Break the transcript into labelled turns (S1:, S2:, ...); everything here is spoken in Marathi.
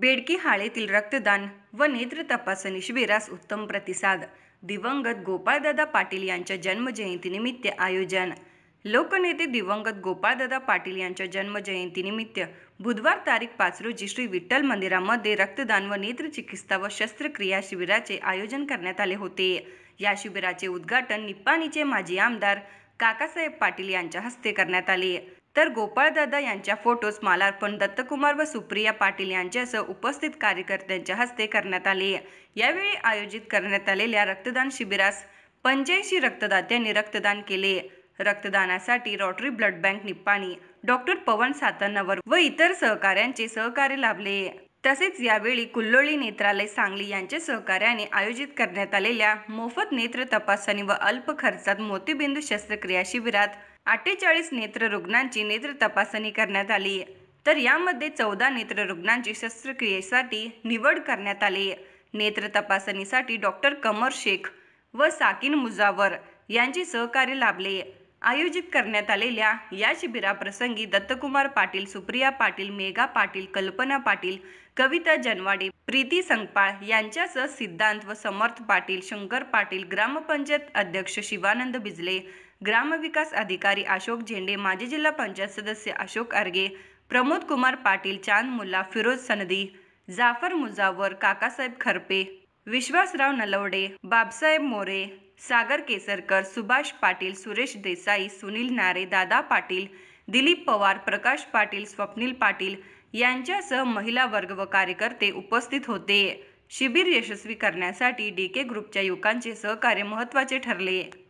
S1: बेडकी हाळेतील रक्तदान व नेत्र तपासणी शिबिरास उत्तम प्रतिसाद दिवंगत गोपाळदादा पाटील यांच्या जन्मजयंतीनिमित्त आयोजन लोकनेते दिवंगत गोपाळदादा पाटील यांच्या जन्मजयंतीनिमित्त बुधवार तारीख पाच रोजी श्री विठ्ठल मंदिरामध्ये रक्तदान व नेत्र चिकित्सा व शस्त्रक्रिया शिबिराचे आयोजन करण्यात आले होते या शिबिराचे उद्घाटन निप्पाणीचे माजी आमदार काकासाहेब पाटील यांच्या हस्ते करण्यात आले तर गोपाळदादा यांच्या फोटोज मालार्पण दत्तकुमार व सुप्रिया पाटील यांच्यासह उपस्थित कार्यकर्त्यांच्या हस्ते करण्यात आले यावेळी आयोजित करण्यात आलेल्या रक्तदान शिबिरास पंच्याऐंशी रक्तदात्यांनी रक्तदान केले रक्तदानासाठी Rotary blood bank Nippani doctor Pawan Satanawar व इतर सहकाऱ्यांचे सहकार्य लाभले तसेच यावेळी कुल्लोळी नेत्रालय सांगली यांच्या सहकार्याने आयोजित करण्यात आलेल्या मोफत नेत्र तपासणी व अल्प खर्चात मोतीबिंदू शस्त्रक्रिया शिबिरात अठ्ठेचाळीस नेत्र रुग्णांची नेत्र तपासणी करण्यात आली तर यामध्ये चौदा नेत्र रुग्णांची शस्त्रक्रियेसाठी निवड करण्यात आली नेत्र तपासणीसाठी डॉक्टर कमर शेख व साकिन मुजावर यांचे सहकार्य लाभले आयोजित करण्यात आलेल्या या शिबिराप्रसंगी दत्तकुमार पाटील सुप्रिया पाटील मेघा पाटील कल्पना पाटील कविता जनवाडे प्रीती संगपाळ यांच्यासह सिद्धांत व समर्थ पाटील शंकर पाटील ग्रामपंचायत अध्यक्ष शिवानंद बिजले ग्रामविकास अधिकारी अशोक झेंडे माजी जिल्हा पंचायत सदस्य अशोक अर्गे प्रमोद कुमार पाटील चांद मुल्ला फिरोज सनदी जाफर मुजावर काकासाहेब खरपे विश्वासराव नलवडे बाबसाहेब मोरे सागर केसरकर सुभाष पाटील सुरेश देसाई सुनील नारे दादा पाटील दिलीप पवार प्रकाश पाटील स्वप्नील पाटील यांच्यासह महिला वर्ग व कार्यकर्ते उपस्थित होते शिबिर यशस्वी करण्यासाठी डी के ग्रुपच्या युवकांचे सहकार्य महत्त्वाचे ठरले